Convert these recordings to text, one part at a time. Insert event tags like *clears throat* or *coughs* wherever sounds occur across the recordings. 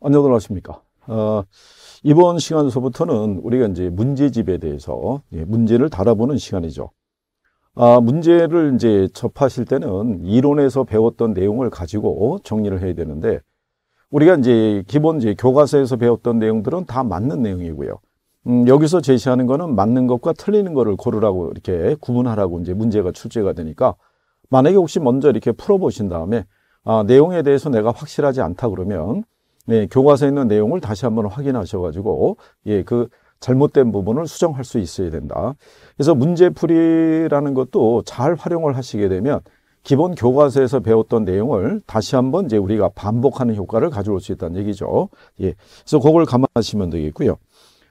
안녕들 하십니까. 어, 이번 시간서부터는 우리가 이제 문제집에 대해서 예, 문제를 다뤄보는 시간이죠. 아, 문제를 이제 접하실 때는 이론에서 배웠던 내용을 가지고 정리를 해야 되는데 우리가 이제 기본 이제 교과서에서 배웠던 내용들은 다 맞는 내용이고요. 음, 여기서 제시하는 거는 맞는 것과 틀리는 거를 고르라고 이렇게 구분하라고 이제 문제가 출제가 되니까 만약에 혹시 먼저 이렇게 풀어보신 다음에 아, 내용에 대해서 내가 확실하지 않다 그러면 네, 교과서에 있는 내용을 다시 한번 확인하셔 가지고 예, 그 잘못된 부분을 수정할 수 있어야 된다. 그래서 문제풀이라는 것도 잘 활용을 하시게 되면 기본 교과서에서 배웠던 내용을 다시 한번 이제 우리가 반복하는 효과를 가져올 수 있다는 얘기죠. 예. 그래서 그걸 감안하시면 되겠고요.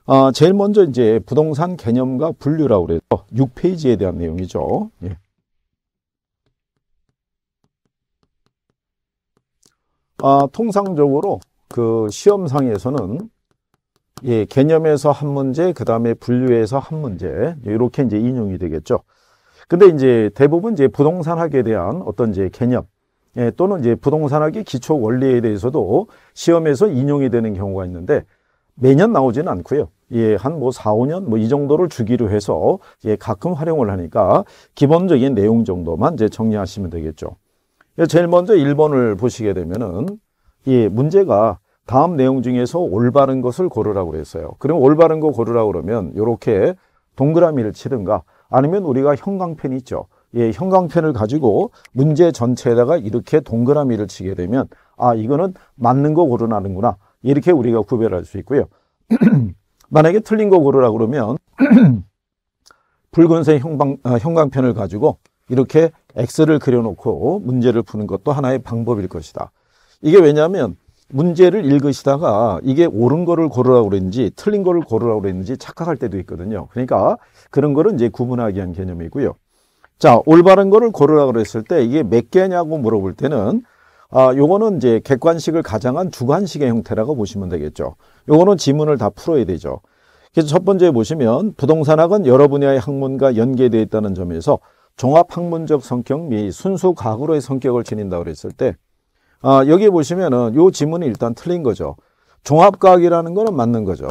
아, 제일 먼저 이제 부동산 개념과 분류라고 그래서 6페이지에 대한 내용이죠. 예. 아, 통상적으로 그 시험상에서는 예, 개념에서 한 문제, 그 다음에 분류에서 한 문제, 이렇게 이제 인용이 되겠죠. 근데 이제 대부분 이제 부동산학에 대한 어떤 이제 개념, 예, 또는 이제 부동산학의 기초 원리에 대해서도 시험에서 인용이 되는 경우가 있는데 매년 나오지는 않고요. 예, 한 뭐 4, 5년 뭐 이 정도를 주기로 해서 예, 가끔 활용을 하니까 기본적인 내용 정도만 이제 정리하시면 되겠죠. 제일 먼저 1번을 보시게 되면은 이 문제가 다음 내용 중에서 올바른 것을 고르라고 그랬어요. 그럼 올바른 거 고르라고 그러면 이렇게 동그라미를 치든가 아니면 우리가 형광펜 있죠. 예, 형광펜을 가지고 문제 전체에다가 이렇게 동그라미를 치게 되면 아 이거는 맞는 거 고르라는구나 이렇게 우리가 구별할 수 있고요. *clears throat* 만약에 틀린 거 고르라고 그러면 *clears throat* 붉은색 형광, 아, 형광펜을 가지고 이렇게 X를 그려놓고 문제를 푸는 것도 하나의 방법일 것이다. 이게 왜냐하면 문제를 읽으시다가 이게 옳은 거를 고르라고 그랬는지 틀린 거를 고르라고 그랬는지 착각할 때도 있거든요. 그러니까 그런 거를 이제 구분하기 위한 개념이고요. 자, 올바른 거를 고르라고 그랬을 때 이게 몇 개냐고 물어볼 때는 아, 요거는 이제 객관식을 가장한 주관식의 형태라고 보시면 되겠죠. 요거는 지문을 다 풀어야 되죠. 그래서 첫 번째 보시면 부동산학은 여러 분야의 학문과 연계되어 있다는 점에서 종합학문적 성격 및 순수 과학으로의 성격을 지닌다 고 그랬을 때 아, 여기 보시면은 요 지문이 일단 틀린 거죠. 종합과학이라는 거는 맞는 거죠.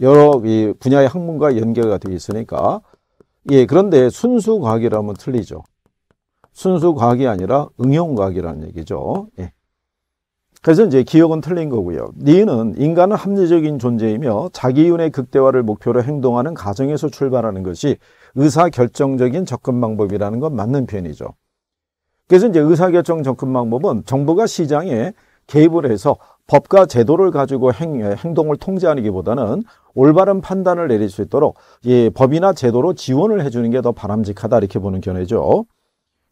여러 이 분야의 학문과 연계가 되어 있으니까. 예, 그런데 순수 과학이라면 틀리죠. 순수 과학이 아니라 응용 과학이라는 얘기죠. 예. 그래서 이제 기억은 틀린 거고요. 니은 인간은 합리적인 존재이며 자기윤의 극대화를 목표로 행동하는 가정에서 출발하는 것이 의사결정적인 접근 방법이라는 건 맞는 편이죠. 그래서 이제 의사결정 접근 방법은 정부가 시장에 개입을 해서 법과 제도를 가지고 행, 행동을 통제하기보다는 올바른 판단을 내릴 수 있도록 예, 법이나 제도로 지원을 해주는 게 더 바람직하다 이렇게 보는 견해죠.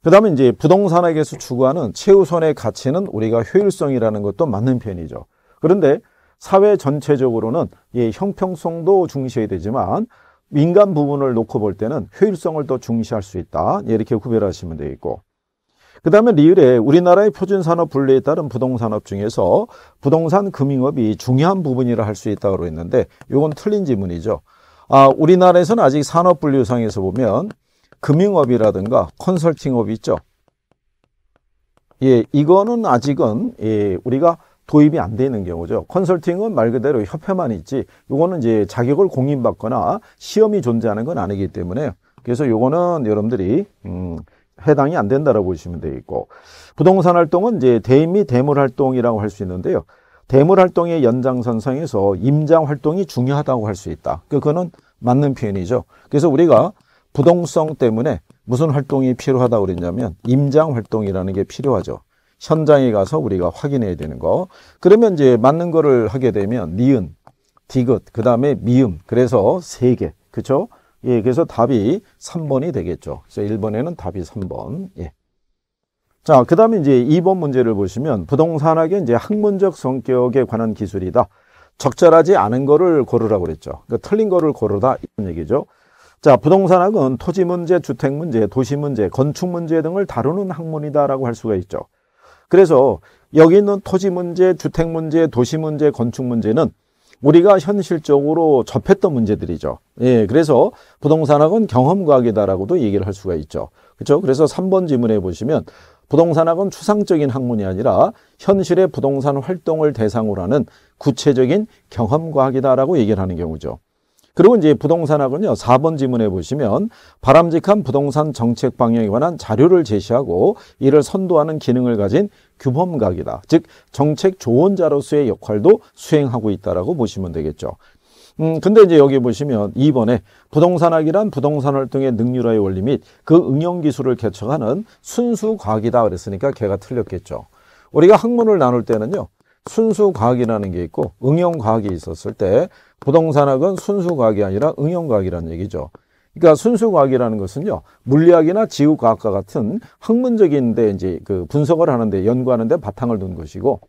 그 다음에 이제 부동산에게서 추구하는 최우선의 가치는 우리가 효율성이라는 것도 맞는 편이죠. 그런데 사회 전체적으로는 예, 형평성도 중시해야 되지만 민간 부분을 놓고 볼 때는 효율성을 더 중시할 수 있다. 이렇게 구별하시면 되겠고 그 다음에 리을에 우리나라의 표준산업 분류에 따른 부동산업 중에서 부동산 금융업이 중요한 부분이라 할 수 있다고 했는데 이건 틀린 지문이죠. 아, 우리나라에서는 아직 산업 분류상에서 보면 금융업이라든가 컨설팅업이 있죠. 예, 이거는 아직은 예, 우리가 도입이 안 되는 경우죠. 컨설팅은 말 그대로 협회만 있지 이거는 이제 자격을 공인받거나 시험이 존재하는 건 아니기 때문에 그래서 이거는 여러분들이 음, 해당이 안 된다라고 보시면 되겠고 부동산 활동은 이제 대임 및 대물 활동이라고 할 수 있는데요. 대물 활동의 연장선상에서 임장 활동이 중요하다고 할 수 있다. 그, 그거는 맞는 표현이죠. 그래서 우리가 부동성 때문에 무슨 활동이 필요하다고 그랬냐면 임장 활동이라는 게 필요하죠. 현장에 가서 우리가 확인해야 되는 거. 그러면 이제 맞는 거를 하게 되면 니은, 디귿, 그 다음에 미음. 그래서 세 개. 그렇죠? 예, 그래서 답이 3번이 되겠죠. 그래서 1번에는 답이 3번. 예. 자, 그 다음에 이제 2번 문제를 보시면 부동산학의 이제 학문적 성격에 관한 기술이다. 적절하지 않은 거를 고르라고 그랬죠. 그러니까 틀린 거를 고르다 이런 얘기죠. 자, 부동산학은 토지 문제, 주택 문제, 도시 문제, 건축 문제 등을 다루는 학문이다라고 할 수가 있죠. 그래서 여기 있는 토지 문제, 주택 문제, 도시 문제, 건축 문제는 우리가 현실적으로 접했던 문제들이죠. 예, 그래서 부동산학은 경험과학이다라고도 얘기를 할 수가 있죠. 그렇죠? 그래서 3번 지문에 보시면 부동산학은 추상적인 학문이 아니라 현실의 부동산 활동을 대상으로 하는 구체적인 경험과학이다라고 얘기를 하는 경우죠. 그리고 이제 부동산학은요. 4번 지문에 보시면 바람직한 부동산 정책 방향에 관한 자료를 제시하고 이를 선도하는 기능을 가진 규범각이다. 즉 정책 조언자로서의 역할도 수행하고 있다라고 보시면 되겠죠. 음, 근데 이제 여기 보시면 2번에 부동산학이란 부동산 활동의 능률화의 원리 및 그 응용 기술을 개척하는 순수 과학이다 그랬으니까 걔가 틀렸겠죠. 우리가 학문을 나눌 때는요. 순수 과학이라는 게 있고 응용 과학이 있었을 때 부동산학은 순수과학이 아니라 응용과학이라는 얘기죠. 그러니까 순수과학이라는 것은요 물리학이나 지구과학과 같은 학문적인데 이제 그 분석을 하는데 연구하는데 바탕을 둔 것이고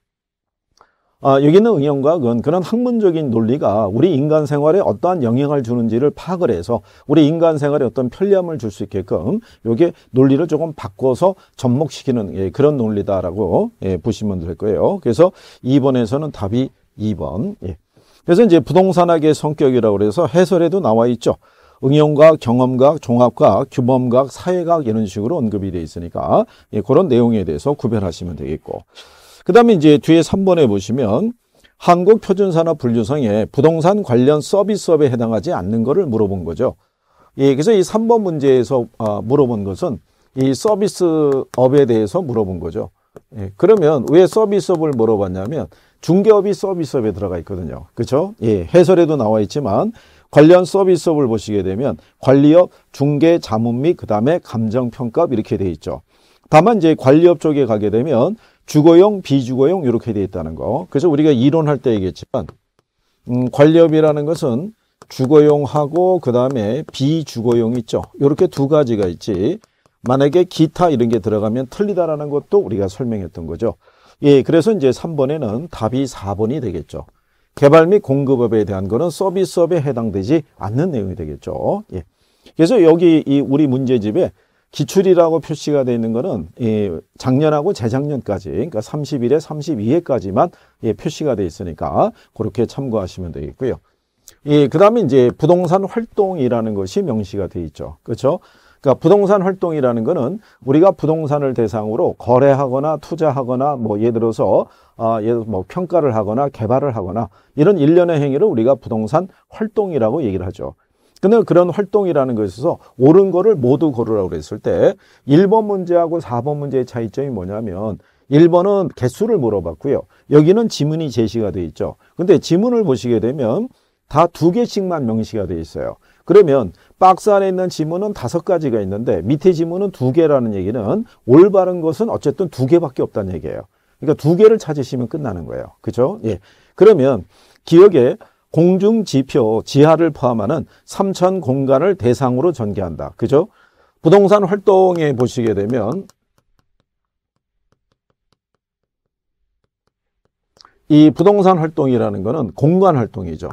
아, 여기는 있 응용과학은 그런 학문적인 논리가 우리 인간 생활에 어떠한 영향을 주는지를 파악을 해서 우리 인간 생활에 어떤 편리함을 줄 수 있게끔 요게 논리를 조금 바꿔서 접목시키는 예, 그런 논리다라고 예, 보시면 될 거예요. 그래서 2번에서는 답이 2번 예, 그래서 이제 부동산학의 성격이라고 그래서 해설에도 나와 있죠. 응용각, 경험각, 종합각, 규범각, 사회각 이런 식으로 언급이 되어 있으니까 예, 그런 내용에 대해서 구별하시면 되겠고 그 다음에 이제 뒤에 3번에 보시면 한국표준산업 분류성에 부동산 관련 서비스업에 해당하지 않는 것을 물어본 거죠. 예, 그래서 이 3번 문제에서 아, 물어본 것은 이 서비스업에 대해서 물어본 거죠. 예, 그러면 왜 서비스업을 물어봤냐면 중개업이 서비스업에 들어가 있거든요. 그렇죠? 예, 해설에도 나와 있지만 관련 서비스업을 보시게 되면 관리업, 중개, 자문 및 그다음에 감정평가업 이렇게 돼 있죠. 다만 이제 관리업 쪽에 가게 되면 주거용, 비주거용 이렇게 돼 있다는 거. 그래서 우리가 이론할 때 얘기했지만 음, 관리업이라는 것은 주거용하고 그다음에 비주거용 있죠. 이렇게 두 가지가 있지. 만약에 기타 이런 게 들어가면 틀리다라는 것도 우리가 설명했던 거죠. 예, 그래서 이제 3번에는 답이 4번이 되겠죠. 개발 및 공급업에 대한 거는 서비스업에 해당되지 않는 내용이 되겠죠. 예. 그래서 여기 이 우리 문제집에 기출이라고 표시가 되어 있는 거는 예, 작년하고 재작년까지 그러니까 30일에 32회까지만 예, 표시가 되어 있으니까 그렇게 참고하시면 되겠고요. 예, 그 다음에 이제 부동산 활동이라는 것이 명시가 되어 있죠. 그렇죠? 그러니까 부동산 활동이라는 거는 우리가 부동산을 대상으로 거래하거나 투자하거나 뭐 예를 들어서 아, 예를 뭐 평가를 하거나 개발을 하거나 이런 일련의 행위를 우리가 부동산 활동이라고 얘기를 하죠. 근데 그런 활동이라는 것에 어서 옳은 거를 모두 고르라고 그랬을 때 1번 문제하고 4번 문제의 차이점이 뭐냐면 1번은 개수를 물어봤고요. 여기는 지문이 제시가 되어 있죠. 근데 지문을 보시게 되면 다 두 개씩만 명시가 되어 있어요. 그러면 박스 안에 있는 지문은 다섯 가지가 있는데 밑에 지문은 두 개라는 얘기는 올바른 것은 어쨌든 두 개밖에 없다는 얘기예요. 그러니까 두 개를 찾으시면 끝나는 거예요. 그죠? 예. 그러면 기억에 공중 지표 지하를 포함하는 3천 공간을 대상으로 전개한다. 그죠? 부동산 활동에 보시게 되면 이 부동산 활동이라는 거는 공간 활동이죠.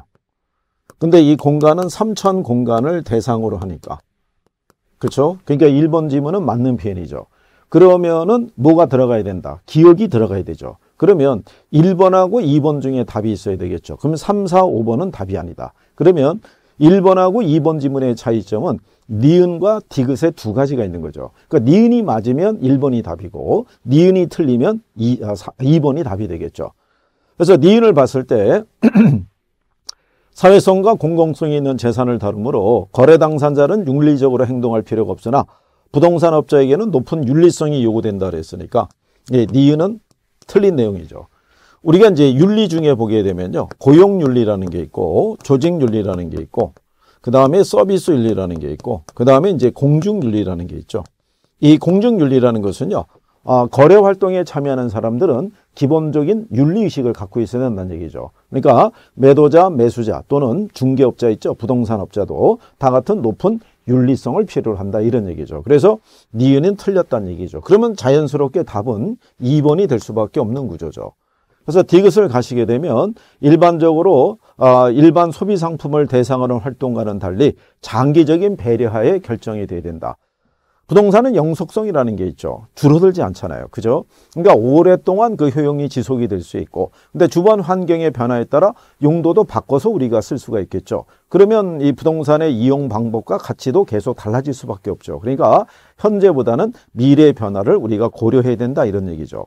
근데 이 공간은 3천 공간을 대상으로 하니까. 그렇죠? 그러니까 1번 지문은 맞는 표현이죠. 그러면은 뭐가 들어가야 된다. 기억이 들어가야 되죠. 그러면 1번하고 2번 중에 답이 있어야 되겠죠. 그러면 3, 4, 5번은 답이 아니다. 그러면 1번하고 2번 지문의 차이점은 니은과 디귿의 두 가지가 있는 거죠. 그러니까 니은이 맞으면 1번이 답이고 니은이 틀리면 2, 번이 아, 답이 되겠죠. 그래서 니은을 봤을 때 *clears throat* 사회성과 공공성이 있는 재산을 다루므로 거래 당산자는 윤리적으로 행동할 필요가 없으나 부동산 업자에게는 높은 윤리성이 요구된다 그랬으니까 예, 니은은 틀린 내용이죠. 우리가 이제 윤리 중에 보게 되면요. 고용윤리라는 게 있고 조직윤리라는 게 있고 그 다음에 서비스윤리라는 게 있고 그 다음에 이제 공중윤리라는 게 있죠. 이 공중윤리라는 것은요. 어, 거래 활동에 참여하는 사람들은 기본적인 윤리의식을 갖고 있어야 된다는 얘기죠. 그러니까 매도자, 매수자 또는 중개업자 있죠. 부동산업자도 다 같은 높은 윤리성을 필요로 한다 이런 얘기죠. 그래서 니은은 틀렸다는 얘기죠. 그러면 자연스럽게 답은 2번이 될 수밖에 없는 구조죠. 그래서 디귿을 가시게 되면 일반적으로 어, 일반 소비 상품을 대상하는 활동과는 달리 장기적인 배려하에 결정이 돼야 된다. 부동산은 영속성이라는 게 있죠. 줄어들지 않잖아요. 그죠? 그러니까 오랫동안 그 효용이 지속이 될 수 있고 근데 주변 환경의 변화에 따라 용도도 바꿔서 우리가 쓸 수가 있겠죠. 그러면 이 부동산의 이용 방법과 가치도 계속 달라질 수밖에 없죠. 그러니까 현재보다는 미래의 변화를 우리가 고려해야 된다 이런 얘기죠.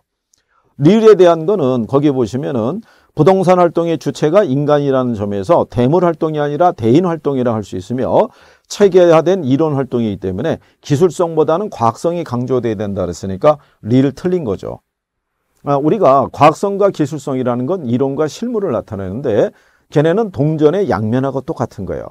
릴에 대한 거는 거기 보시면은 부동산 활동의 주체가 인간이라는 점에서 대물 활동이 아니라 대인 활동이라 할 수 있으며 체계화된 이론 활동이기 때문에 기술성보다는 과학성이 강조돼야 된다 그랬으니까 리를 틀린 거죠. 아, 우리가 과학성과 기술성이라는 건 이론과 실물을 나타내는데 걔네는 동전의 양면하고 똑같은 거예요.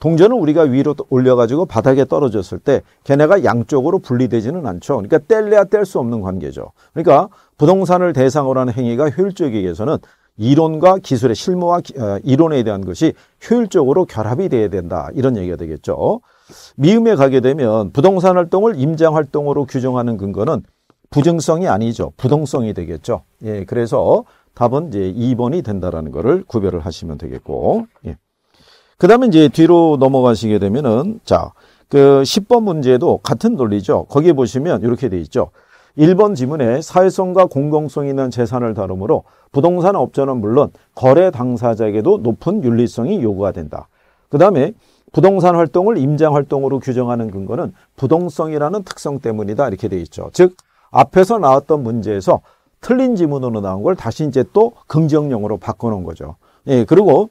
동전은 우리가 위로 올려가지고 바닥에 떨어졌을 때 걔네가 양쪽으로 분리되지는 않죠. 그러니까 뗄래야 뗄 수 없는 관계죠. 그러니까 부동산을 대상으로 하는 행위가 효율적이기 위해서는 이론과 기술의 실무와 어, 이론에 대한 것이 효율적으로 결합이 돼야 된다. 이런 얘기가 되겠죠. 미음에 가게 되면 부동산 활동을 임장 활동으로 규정하는 근거는 부정성이 아니죠. 부동성이 되겠죠. 예, 그래서 답은 이제 2번이 된다라는 거를 구별을 하시면 되겠고. 예. 그다음에 이제 뒤로 넘어가시게 되면은 자, 그 10번 문제도 같은 논리죠. 거기에 보시면 이렇게 돼 있죠. 1번 지문에 사회성과 공공성 있는 재산을 다루므로 부동산 업자는 물론 거래 당사자에게도 높은 윤리성이 요구가 된다. 그 다음에 부동산 활동을 임장 활동으로 규정하는 근거는 부동성이라는 특성 때문이다 이렇게 되어 있죠. 즉 앞에서 나왔던 문제에서 틀린 지문으로 나온 걸 다시 이제 또 긍정형으로 바꿔놓은 거죠. 예, 그리고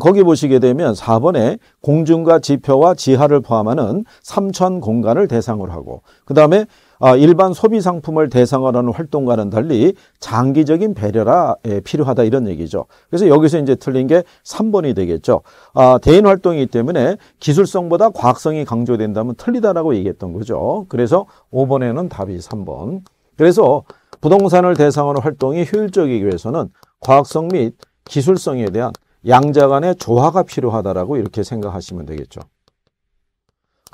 거기 보시게 되면 4번에 공중과 지표와 지하를 포함하는 3천 공간을 대상으로 하고 그 다음에 아, 일반 소비 상품을 대상으로 하는 활동과는 달리 장기적인 배려라 예, 필요하다 이런 얘기죠. 그래서 여기서 이제 틀린 게 3번이 되겠죠. 아, 대인 활동이기 때문에 기술성보다 과학성이 강조된다면 틀리다라고 얘기했던 거죠. 그래서 5번에는 답이 3번. 그래서 부동산을 대상으로 활동이 효율적이기 위해서는 과학성 및 기술성에 대한 양자 간의 조화가 필요하다라고 이렇게 생각하시면 되겠죠.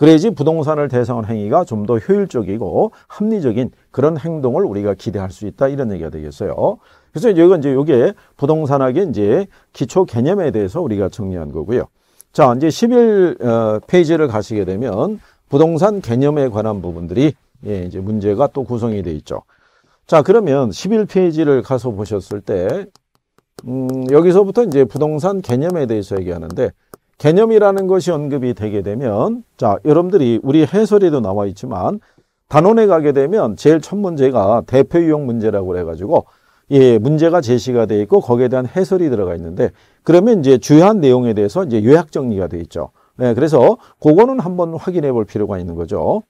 그래야지 부동산을 대상으로 행위가 좀 더 효율적이고 합리적인 그런 행동을 우리가 기대할 수 있다 이런 얘기가 되겠어요. 그래서 이건 제이 이제 이게 부동산학의 이제 기초 개념에 대해서 우리가 정리한 거고요. 자, 이제 11페이지를 어, 가시게 되면 부동산 개념에 관한 부분들이 예, 이제 문제가 또 구성이 돼 있죠. 자, 그러면 11페이지를 가서 보셨을 때 음, 여기서부터 이제 부동산 개념에 대해서 얘기하는데 개념이라는 것이 언급이 되게 되면 자 여러분들이 우리 해설에도 나와 있지만 단원에 가게 되면 제일 첫 문제가 대표 유형 문제라고 해가지고 예 문제가 제시가 돼 있고 거기에 대한 해설이 들어가 있는데 그러면 이제 주요한 내용에 대해서 이제 요약 정리가 돼 있죠. 네, 그래서 그거는 한번 확인해 볼 필요가 있는 거죠.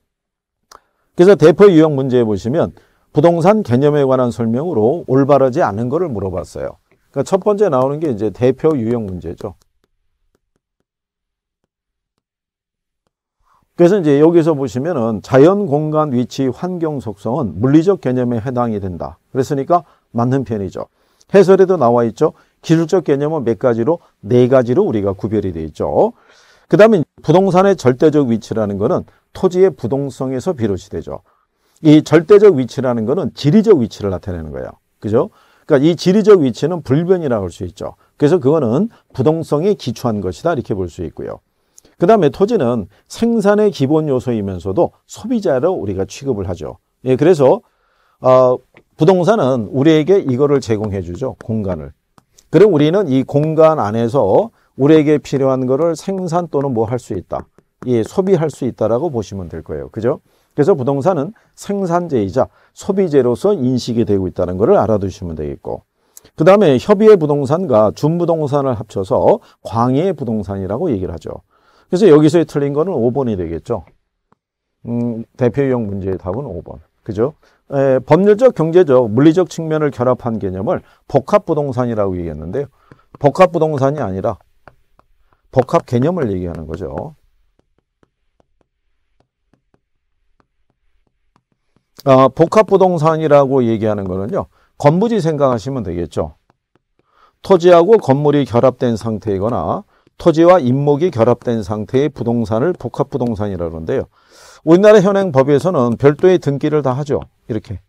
그래서 대표 유형 문제에 보시면 부동산 개념에 관한 설명으로 올바르지 않은 거를 물어봤어요. 그러니까 첫 번째 나오는 게 이제 대표 유형 문제죠. 그래서 이제 여기서 보시면은 자연 공간 위치 환경 속성은 물리적 개념에 해당이 된다. 그랬으니까 맞는 편이죠. 해설에도 나와 있죠. 기술적 개념은 몇 가지로 네 가지로 우리가 구별이 되어 있죠. 그 다음에 부동산의 절대적 위치라는 것은 토지의 부동성에서 비롯이 되죠. 이 절대적 위치라는 것은 지리적 위치를 나타내는 거예요. 그죠? 그러니까 이 지리적 위치는 불변이라고 할 수 있죠. 그래서 그거는 부동성에 기초한 것이다 이렇게 볼 수 있고요. 그 다음에 토지는 생산의 기본 요소이면서도 소비자로 우리가 취급을 하죠. 예, 그래서 어, 부동산은 우리에게 이거를 제공해 주죠. 공간을. 그럼 우리는 이 공간 안에서 우리에게 필요한 거를 생산 또는 뭐 할 수 있다. 예, 소비할 수 있다라고 보시면 될 거예요. 그죠? 그래서 부동산은 생산재이자 소비재로서 인식이 되고 있다는 것을 알아두시면 되겠고 그 다음에 협의의 부동산과 준부동산을 합쳐서 광의의 부동산이라고 얘기를 하죠. 그래서 여기서의 틀린 거는 5번이 되겠죠. 음, 대표 형 문제의 답은 5번. 그죠? 에, 법률적, 경제적, 물리적 측면을 결합한 개념을 복합부동산이라고 얘기했는데요. 복합부동산이 아니라 복합 개념을 얘기하는 거죠. 아, 복합부동산이라고 얘기하는 거는요. 건부지 생각하시면 되겠죠. 토지하고 건물이 결합된 상태이거나 토지와 임목이 결합된 상태의 부동산을 복합부동산이라 그러는데요. 우리나라 현행 법에서는 별도의 등기를 다 하죠. 이렇게.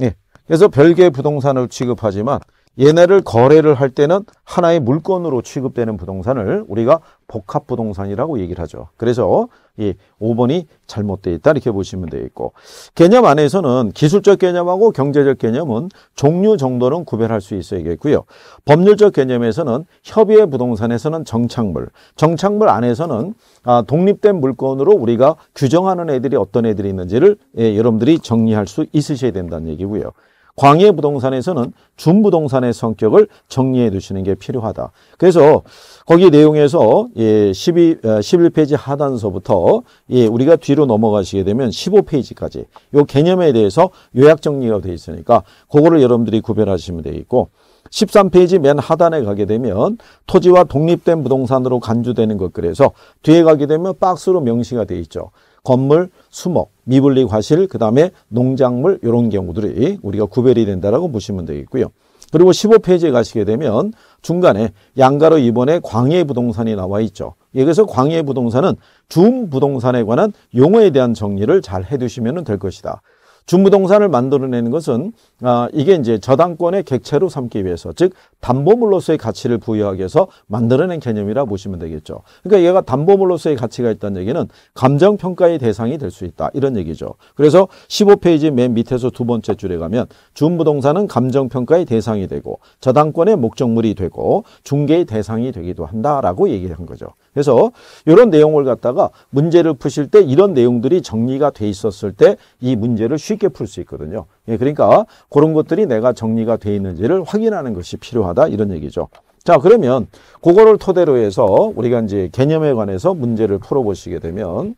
예. 그래서 별개의 부동산을 취급하지만 얘네를 거래를 할 때는 하나의 물건으로 취급되는 부동산을 우리가 복합부동산이라고 얘기를 하죠. 그래서 이 5번이 잘못되어 있다 이렇게 보시면 되겠고 개념 안에서는 기술적 개념하고 경제적 개념은 종류 정도는 구별할 수 있어야겠고요. 법률적 개념에서는 협의의 부동산에서는 정착물, 정착물 안에서는 아, 독립된 물건으로 우리가 규정하는 애들이 어떤 애들이 있는지를 예, 여러분들이 정리할 수 있으셔야 된다는 얘기고요. 광해 부동산에서는 준부동산의 성격을 정리해 두시는 게 필요하다. 그래서 거기 내용에서 예, 12, 11페이지 어, 하단서부터 예, 우리가 뒤로 넘어가시게 되면 15페이지까지 요 개념에 대해서 요약 정리가 돼 있으니까 그거를 여러분들이 구별하시면 되겠고 13페이지 맨 하단에 가게 되면 토지와 독립된 부동산으로 간주되는 것 그래서 뒤에 가게 되면 박스로 명시가 돼 있죠. 건물, 수목, 미분리 과실, 그 다음에 농작물 이런 경우들이 우리가 구별이 된다라고 보시면 되겠고요. 그리고 15페이지에 가시게 되면 중간에 양가로 이번에 광해 부동산이 나와 있죠. 여기서 광해 부동산은 줌 부동산에 관한 용어에 대한 정리를 잘 해두시면 될 것이다. 준부동산을 만들어내는 것은 아, 이게 이제 저당권의 객체로 삼기 위해서 즉 담보물로서의 가치를 부여하기 위해서 만들어낸 개념이라 보시면 되겠죠. 그러니까 얘가 담보물로서의 가치가 있다는 얘기는 감정평가의 대상이 될 수 있다 이런 얘기죠. 그래서 15페이지 맨 밑에서 두 번째 줄에 가면 준부동산은 감정평가의 대상이 되고 저당권의 목적물이 되고 중개의 대상이 되기도 한다라고 얘기한 거죠. 그래서 이런 내용을 갖다가 문제를 푸실 때 이런 내용들이 정리가 돼 있었을 때 이 문제를 쉽게 쉽게 풀 수 있거든요. 예, 그러니까 그런 것들이 내가 정리가 돼 있는지를 확인하는 것이 필요하다 이런 얘기죠. 자 그러면 그거를 토대로 해서 우리가 이제 개념에 관해서 문제를 풀어보시게 되면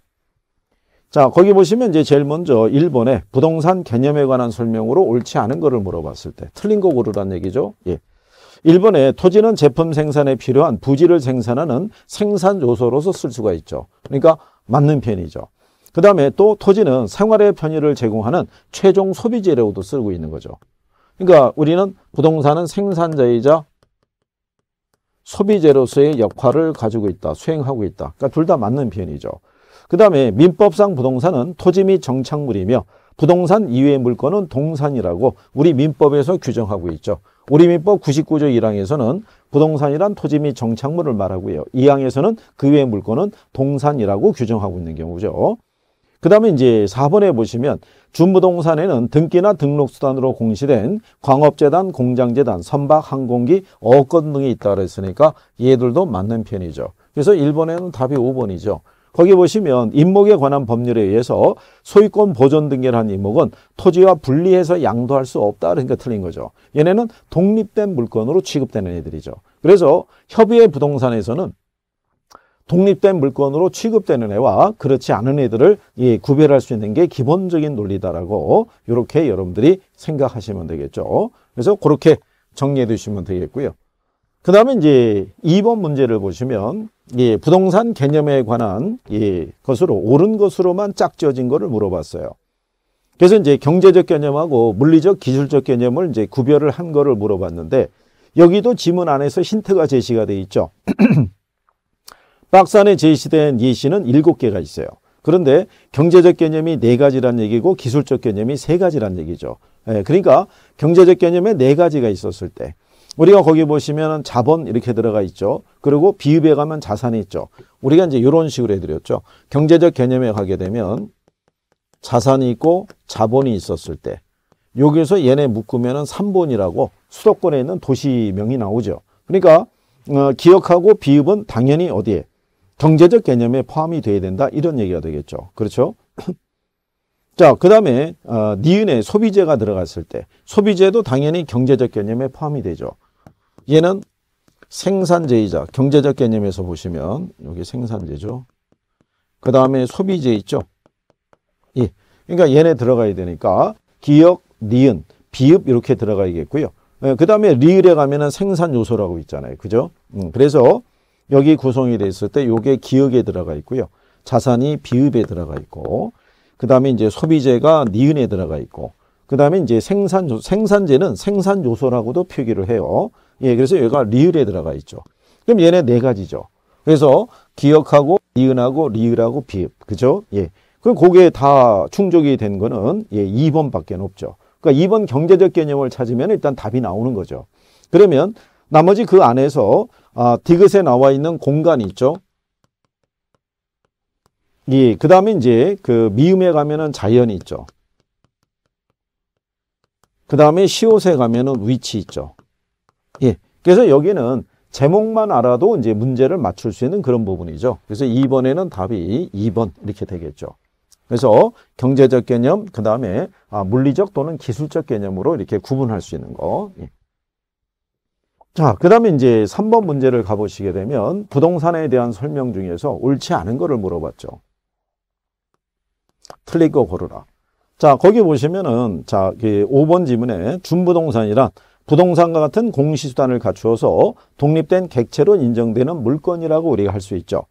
자 거기 보시면 이제 제일 먼저 일번에 부동산 개념에 관한 설명으로 옳지 않은 거를 물어봤을 때 틀린 거 고르란 얘기죠. 예. 일본에 토지는 제품 생산에 필요한 부지를 생산하는 생산 요소로서 쓸 수가 있죠. 그러니까 맞는 편이죠. 그 다음에 또 토지는 생활의 편의를 제공하는 최종 소비재료도 쓰고 있는 거죠. 그러니까 우리는 부동산은 생산자이자 소비재로서의 역할을 가지고 있다, 수행하고 있다. 그러니까 둘 다 맞는 표현이죠. 그 다음에 민법상 부동산은 토지 및 정착물이며 부동산 이외의 물건은 동산이라고 우리 민법에서 규정하고 있죠. 우리 민법 99조 1항에서는 부동산이란 토지 및 정착물을 말하고요. 2항에서는 그 외의 물건은 동산이라고 규정하고 있는 경우죠. 그 다음에 이제 4번에 보시면 준부동산에는 등기나 등록수단으로 공시된 광업재단, 공장재단, 선박, 항공기, 어건 등이 있다 그랬으니까 얘들도 맞는 편이죠. 그래서 1번에는 답이 5번이죠. 거기 보시면 임목에 관한 법률에 의해서 소유권 보존 등기라는 임목은 토지와 분리해서 양도할 수 없다 그러니까 틀린 거죠. 얘네는 독립된 물건으로 취급되는 애들이죠. 그래서 협의의 부동산에서는 독립된 물건으로 취급되는 애와 그렇지 않은 애들을 예, 구별할 수 있는 게 기본적인 논리다라고 이렇게 여러분들이 생각하시면 되겠죠. 그래서 그렇게 정리해 두시면 되겠고요. 그 다음에 이제 2번 문제를 보시면 예, 부동산 개념에 관한 예, 것으로 옳은 것으로만 짝지어진 것을 물어봤어요. 그래서 이제 경제적 개념하고 물리적 기술적 개념을 이제 구별을 한 거를 물어봤는데 여기도 지문 안에서 힌트가 제시가 돼 있죠. *clears throat* 박산에 제시된 예시는 7개가 있어요. 그런데 경제적 개념이 4가지란 얘기고 기술적 개념이 3가지란 얘기죠. 예, 그러니까 경제적 개념에 4가지가 있었을 때 우리가 거기 보시면 자본 이렇게 들어가 있죠. 그리고 비읍에 가면 자산이 있죠. 우리가 이제 이런 식으로 해드렸죠. 경제적 개념에 가게 되면 자산이 있고 자본이 있었을 때 여기서 에 얘네 묶으면 3번이라고 수도권에 있는 도시명이 나오죠. 그러니까 어, 기억하고 비읍은 당연히 어디에? 경제적 개념에 포함이 돼야 된다 이런 얘기가 되겠죠. 그렇죠? *clears throat* 자, 그 다음에 어, 니은에 소비재가 들어갔을 때 소비재도 당연히 경제적 개념에 포함이 되죠. 얘는 생산재이자 경제적 개념에서 보시면 여기 생산재죠. 그 다음에 소비재 있죠. 예. 그러니까 얘네 들어가야 되니까 기역, 니은, 비읍 이렇게 들어가야겠고요. 예, 그 다음에 리을에 가면은 생산 요소라고 있잖아요. 그죠? 음, 그래서 여기 구성이 돼 있을 때 요게 기역에 들어가 있고요. 자산이 비읍에 들어가 있고 그다음에 이제 소비재가 니은에 들어가 있고 그다음에 이제 생산 생산재는 생산 요소라고도 표기를 해요. 예, 그래서 여기가 리을에 들어가 있죠. 그럼 얘네 네 가지죠. 그래서 기역하고 니은하고 리을하고 비읍. 그죠? 예. 그럼 그게 다 충족이 된 거는 예, 2번밖에 없죠. 그러니까 2번 경제적 개념을 찾으면 일단 답이 나오는 거죠. 그러면 나머지 그 안에서 아, 디귿에 나와 있는 공간이 있죠. 예, 그 다음에 이제 그 미음에 가면은 자연이 있죠. 그 다음에 시옷에 가면은 위치 있죠. 예, 그래서 여기는 제목만 알아도 이제 문제를 맞출 수 있는 그런 부분이죠. 그래서 2번에는 답이 2번 이렇게 되겠죠. 그래서 경제적 개념, 그 다음에 아, 물리적 또는 기술적 개념으로 이렇게 구분할 수 있는 거. 예. 자, 그 다음에 이제 3번 문제를 가보시게 되면 부동산에 대한 설명 중에서 옳지 않은 거를 물어봤죠. 틀린 거 고르라. 자, 거기 보시면은, 자, 5번 그 지문에 준부동산이란 부동산과 같은 공시수단을 갖추어서 독립된 객체로 인정되는 물건이라고 우리가 할 수 있죠.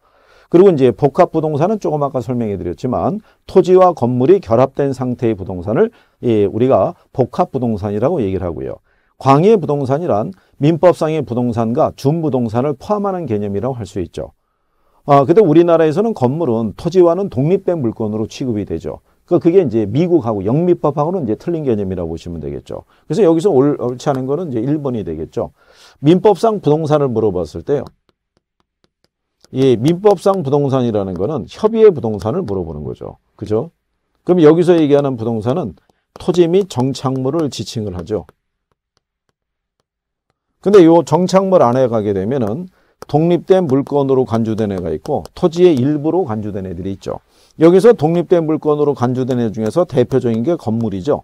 그리고 이제 복합부동산은 조금 아까 설명해 드렸지만 토지와 건물이 결합된 상태의 부동산을 예, 우리가 복합부동산이라고 얘기를 하고요. 광의 부동산이란 민법상의 부동산과 준부동산을 포함하는 개념이라고 할 수 있죠. 아, 근데 우리나라에서는 건물은 토지와는 독립된 물건으로 취급이 되죠. 그, 그게 이제 미국하고 영미법하고는 이제 틀린 개념이라고 보시면 되겠죠. 그래서 여기서 옳, 지 않은 거는 이제 1번이 되겠죠. 민법상 부동산을 물어봤을 때요. 이 민법상 부동산이라는 거는 협의의 부동산을 물어보는 거죠. 그죠? 그럼 여기서 얘기하는 부동산은 토지 및 정착물을 지칭을 하죠. 근데 요 정착물 안에 가게 되면은 독립된 물건으로 간주된 애가 있고 토지의 일부로 간주된 애들이 있죠. 여기서 독립된 물건으로 간주된 애 중에서 대표적인 게 건물이죠.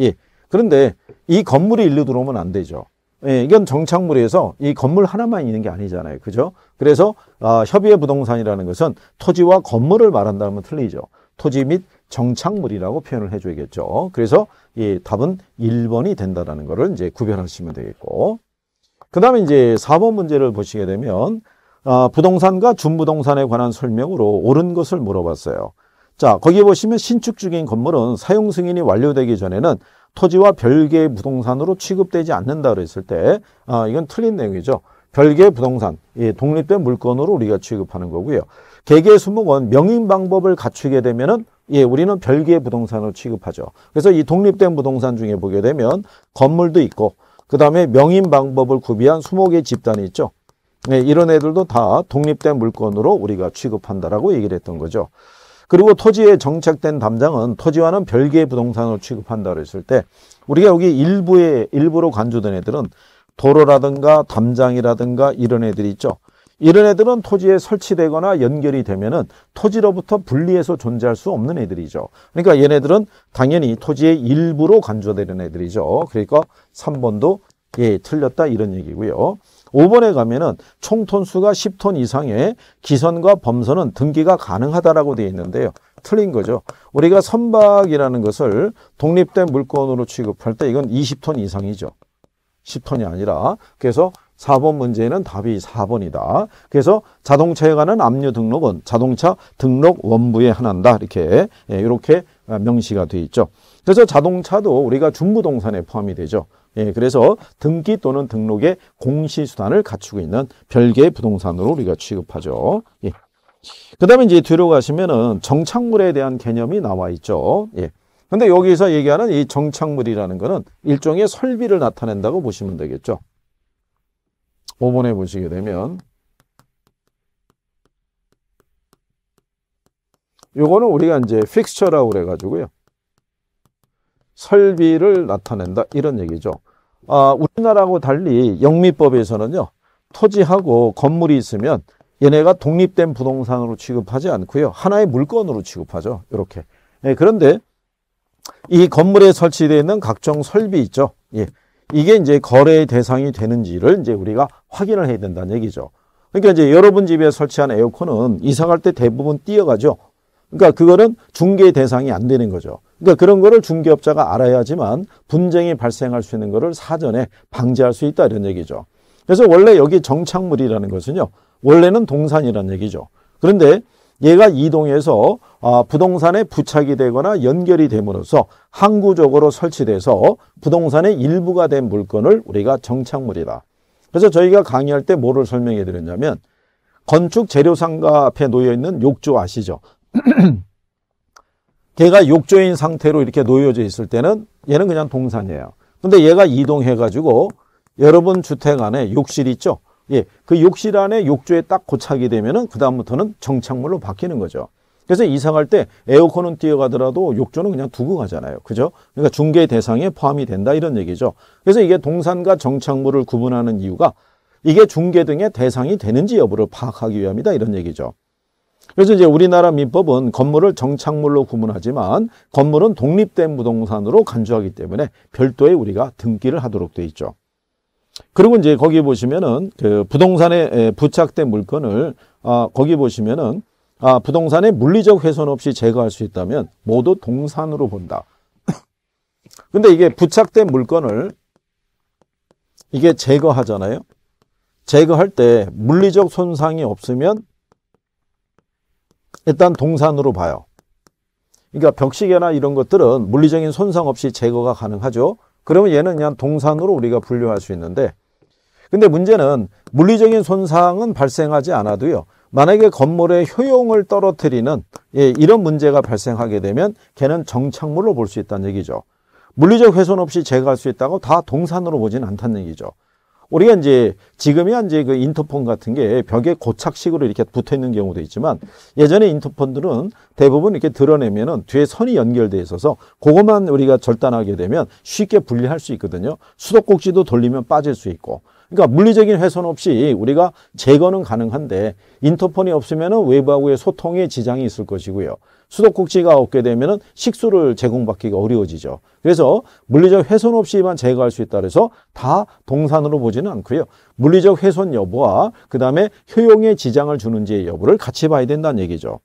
예. 그런데 이 건물이 일로 들어오면 안 되죠. 예, 이건 정착물에서 이 건물 하나만 있는 게 아니잖아요. 그죠? 그래서 아, 협의의 부동산이라는 것은 토지와 건물을 말한다면 틀리죠. 토지 및 정착물이라고 표현을 해줘야겠죠. 그래서 이 답은 1번이 된다라는 거를 이제 구별하시면 되겠고. 그 다음에 이제 4번 문제를 보시게 되면 아, 부동산과 준부동산에 관한 설명으로 옳은 것을 물어봤어요. 자, 거기 에 보시면 신축 중인 건물은 사용 승인이 완료되기 전에는 토지와 별개의 부동산으로 취급되지 않는다 그랬을 때 아, 이건 틀린 내용이죠. 별개의 부동산, 예, 독립된 물건으로 우리가 취급하는 거고요. 개개 의 수목은 명인 방법을 갖추게 되면은 예, 우리는 별개의 부동산으로 취급하죠. 그래서 이 독립된 부동산 중에 보게 되면 건물도 있고 그 다음에 명인 방법을 구비한 수목의 집단이 있죠. 네, 이런 애들도 다 독립된 물건으로 우리가 취급한다라고 얘기를 했던 거죠. 그리고 토지에 정착된 담장은 토지와는 별개의 부동산으로 취급한다고 했을 때 우리가 여기 일부에 일부로 간주된 애들은 도로라든가 담장이라든가 이런 애들이 있죠. 이런 애들은 토지에 설치되거나 연결이 되면은 토지로부터 분리해서 존재할 수 없는 애들이죠. 그러니까 얘네들은 당연히 토지의 일부로 간주되는 애들이죠. 그러니까 3번도 예, 틀렸다 이런 얘기고요. 5번에 가면은 총 톤수가 10톤 이상의 기선과 범선은 등기가 가능하다라고 되어 있는데요. 틀린 거죠. 우리가 선박이라는 것을 독립된 물건으로 취급할 때 이건 20톤 이상이죠. 10톤이 아니라 그래서 4번 문제는 답이 4번이다. 그래서 자동차에 관한 압류 등록은 자동차 등록 원부에 하나다 이렇게 예, 이렇게 명시가 돼 있죠. 그래서 자동차도 우리가 준부동산에 포함이 되죠. 예, 그래서 등기 또는 등록의 공시수단을 갖추고 있는 별개의 부동산으로 우리가 취급하죠. 예. 그 다음에 이제 뒤로 가시면은 정착물에 대한 개념이 나와 있죠. 예. 근데 여기서 얘기하는 이 정착물이라는 거는 일종의 설비를 나타낸다고 보시면 되겠죠. 5번에 보시게 되면 요거는 우리가 이제 픽스처라고 그래 가지고요. 설비를 나타낸다 이런 얘기죠. 아, 우리나라하고 달리 영미법에서는요. 토지하고 건물이 있으면 얘네가 독립된 부동산으로 취급하지 않고요. 하나의 물건으로 취급하죠. 이렇게. 네, 그런데 이 건물에 설치되어 있는 각종 설비 있죠. 예. 이게 이제 거래의 대상이 되는지를 이제 우리가 확인을 해야 된다는 얘기죠. 그러니까 이제 여러분 집에 설치한 에어컨은 이사 갈 때 대부분 띄어가죠 그러니까 그거는 중개 대상이 안 되는 거죠. 그러니까 그런 거를 중개업자가 알아야지만 분쟁이 발생할 수 있는 거를 사전에 방지할 수 있다 이런 얘기죠. 그래서 원래 여기 정착물이라는 것은요. 원래는 동산이라는 얘기죠. 그런데 얘가 이동해서 아, 부동산에 부착이 되거나 연결이 됨으로써 항구적으로 설치돼서 부동산의 일부가 된 물건을 우리가 정착물이다. 그래서 저희가 강의할 때 뭐를 설명해 드렸냐면 건축 재료상가 앞에 놓여 있는 욕조 아시죠? *clears throat* 걔가 욕조인 상태로 이렇게 놓여져 있을 때는 얘는 그냥 동산이에요. 근데 얘가 이동해 가지고 여러분 주택 안에 욕실 있죠? 예, 그 욕실 안에 욕조에 딱 고착이 되면은 그다음부터는 정착물로 바뀌는 거죠. 그래서 이사갈 때 에어컨은 뛰어가더라도 욕조는 그냥 두고 가잖아요. 그죠? 그러니까 중개 대상에 포함이 된다 이런 얘기죠. 그래서 이게 동산과 정착물을 구분하는 이유가 이게 중개 등의 대상이 되는지 여부를 파악하기 위함이다 이런 얘기죠. 그래서 이제 우리나라 민법은 건물을 정착물로 구분하지만 건물은 독립된 부동산으로 간주하기 때문에 별도의 우리가 등기를 하도록 돼 있죠. 그리고 이제 거기 보시면은 그 부동산에 부착된 물건을 아 거기 보시면은 아 부동산의 물리적 훼손 없이 제거할 수 있다면 모두 동산으로 본다. *coughs* 근데 이게 부착된 물건을 이게 제거하잖아요. 제거할 때 물리적 손상이 없으면 일단 동산으로 봐요. 그러니까 벽시계나 이런 것들은 물리적인 손상 없이 제거가 가능하죠. 그러면 얘는 그냥 동산으로 우리가 분류할 수 있는데 근데 문제는 물리적인 손상은 발생하지 않아도요. 만약에 건물의 효용을 떨어뜨리는 예, 이런 문제가 발생하게 되면 걔는 정착물로 볼 수 있다는 얘기죠. 물리적 훼손 없이 제거할 수 있다고 다 동산으로 보진 않다는 얘기죠. 우리가 이제 지금이야 이제 그 인터폰 같은 게 벽에 고착식으로 이렇게 붙어 있는 경우도 있지만 예전에 인터폰들은 대부분 이렇게 드러내면은 뒤에 선이 연결돼 있어서 그것만 우리가 절단하게 되면 쉽게 분리할 수 있거든요. 수도꼭지도 돌리면 빠질 수 있고 그러니까 물리적인 훼손 없이 우리가 제거는 가능한데 인터폰이 없으면 외부하고의 소통에 지장이 있을 것이고요. 수도꼭지가 없게 되면 식수를 제공받기가 어려워지죠. 그래서 물리적 훼손 없이만 제거할 수 있다 그래서 다 동산으로 보지는 않고요. 물리적 훼손 여부와 그다음에 효용에 지장을 주는지의 여부를 같이 봐야 된다는 얘기죠.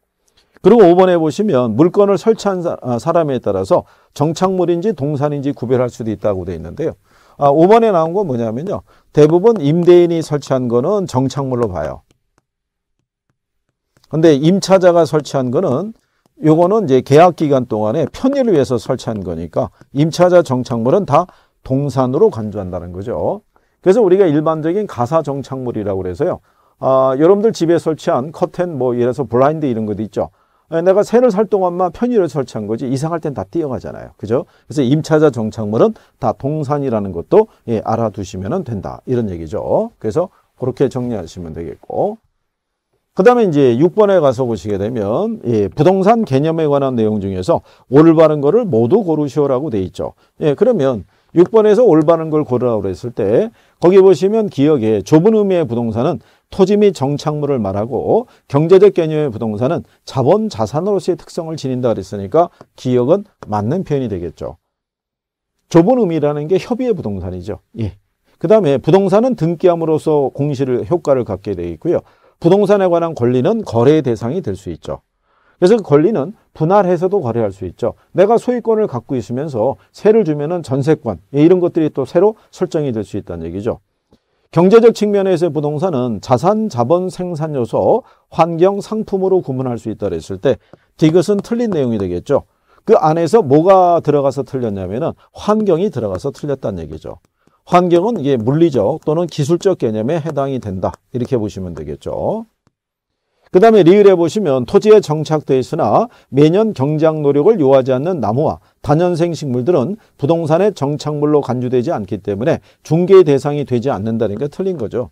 그리고 5번에 보시면 물건을 설치한 아, 사람에 따라서 정착물인지 동산인지 구별할 수도 있다고 되어 있는데요. 아, 5번에 나온 건 뭐냐면요. 대부분 임대인이 설치한 거는 정착물로 봐요. 근데 임차자가 설치한 거는 요거는 이제 계약 기간 동안에 편의를 위해서 설치한 거니까 임차자 정착물은 다 동산으로 간주한다는 거죠. 그래서 우리가 일반적인 가사 정착물이라고 그래서요. 아, 여러분들 집에 설치한 커튼 뭐 예를 들어서 블라인드 이런 것도 있죠. 아, 내가 새를 살 동안만 편의를 설치한 거지 이상할 땐 다 뛰어가잖아요. 그죠? 그래서 임차자 정착물은 다 동산이라는 것도 예, 알아두시면 된다. 이런 얘기죠. 그래서 그렇게 정리하시면 되겠고 그 다음에 이제 6번에 가서 보시게 되면 예, 부동산 개념에 관한 내용 중에서 올바른 거를 모두 고르시오라고 돼 있죠. 예, 그러면 6번에서 올바른 걸 고르라고 했을 때 거기 보시면 기억에 좁은 의미의 부동산은 토지 및 정착물을 말하고 경제적 개념의 부동산은 자본 자산으로서의 특성을 지닌다 그랬으니까 기억은 맞는 표현이 되겠죠. 좁은 의미라는 게 협의의 부동산이죠. 예. 그 다음에 부동산은 등기함으로써 공시를 효과를 갖게 되어 있고요. 부동산에 관한 권리는 거래의 대상이 될 수 있죠. 그래서 그 권리는 분할해서도 거래할 수 있죠. 내가 소유권을 갖고 있으면서 세를 주면은 전세권 이런 것들이 또 새로 설정이 될 수 있다는 얘기죠. 경제적 측면에서의 부동산은 자산, 자본, 생산 요소, 환경, 상품으로 구분할 수 있다 고했을때 디귿은 틀린 내용이 되겠죠. 그 안에서 뭐가 들어가서 틀렸냐면은 환경이 들어가서 틀렸다는 얘기죠. 환경은 이게 물리적 또는 기술적 개념에 해당이 된다. 이렇게 보시면 되겠죠. 그 다음에 리을에 보시면 토지에 정착되어 있으나 매년 경작 노력을 요하지 않는 나무와 단연생 식물들은 부동산의 정착물로 간주되지 않기 때문에 중개 대상이 되지 않는다는 게 틀린 거죠.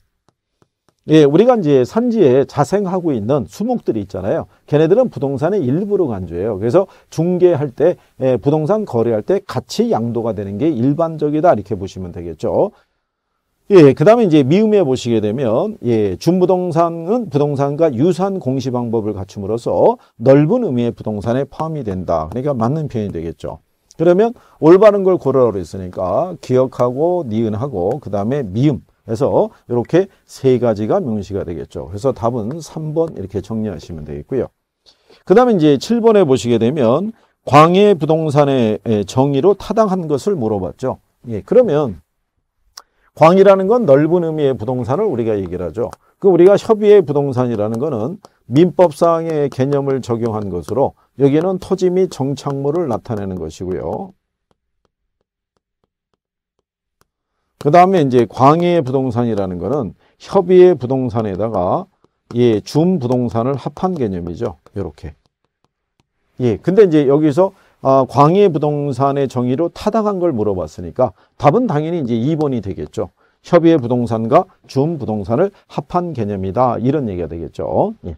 예, 우리가 이제 산지에 자생하고 있는 수목들이 있잖아요. 걔네들은 부동산의 일부로 간주해요. 그래서 중개할 때, 예, 부동산 거래할 때 같이 양도가 되는 게 일반적이다. 이렇게 보시면 되겠죠. 예, 그 다음에 이제 미음에 보시게 되면, 예, 준부동산은 부동산과 유사한 공시 방법을 갖춤으로써 넓은 의미의 부동산에 포함이 된다. 그러니까 맞는 표현이 되겠죠. 그러면 올바른 걸 고르라고 했으니까 기억하고 니은하고 그 다음에 미음 그래서 이렇게 세 가지가 명시가 되겠죠. 그래서 답은 3번 이렇게 정리하시면 되겠고요. 그 다음에 이제 7번에 보시게 되면 광해 부동산의 정의로 타당한 것을 물어봤죠. 예, 그러면 광이라는 건 넓은 의미의 부동산을 우리가 얘기를 하죠. 그 우리가 협의의 부동산이라는 거는 민법상의 개념을 적용한 것으로 여기는 토지 및 정착물을 나타내는 것이고요. 그 다음에 이제 광해 부동산이라는 거는 협의의 부동산에다가 예, 줌 부동산을 합한 개념이죠. 이렇게. 예, 근데 이제 여기서 아, 광해 부동산의 정의로 타당한 걸 물어봤으니까 답은 당연히 이제 2번이 되겠죠. 협의의 부동산과 줌 부동산을 합한 개념이다. 이런 얘기가 되겠죠. 예.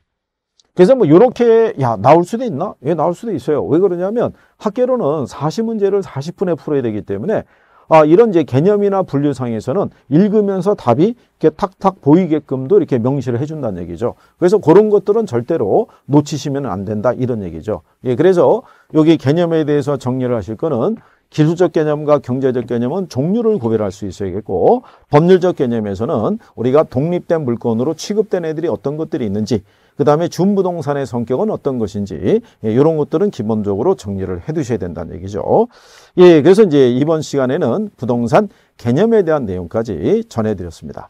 그래서 뭐 이렇게 야 나올 수도 있나? 예, 나올 수도 있어요. 왜 그러냐면 학계로는 40문제를 40분에 풀어야 되기 때문에 아, 이런 이제 개념이나 분류상에서는 읽으면서 답이 이렇게 탁탁 보이게끔도 이렇게 명시를 해준다는 얘기죠. 그래서 그런 것들은 절대로 놓치시면 안 된다 이런 얘기죠. 예, 그래서 여기 개념에 대해서 정리를 하실 거는 기술적 개념과 경제적 개념은 종류를 구별할 수 있어야겠고 법률적 개념에서는 우리가 독립된 물건으로 취급된 애들이 어떤 것들이 있는지 그 다음에 준부동산의 성격은 어떤 것인지 예, 이런 것들은 기본적으로 정리를 해두셔야 된다는 얘기죠. 예, 그래서 이제 이번 시간에는 부동산 개념에 대한 내용까지 전해드렸습니다.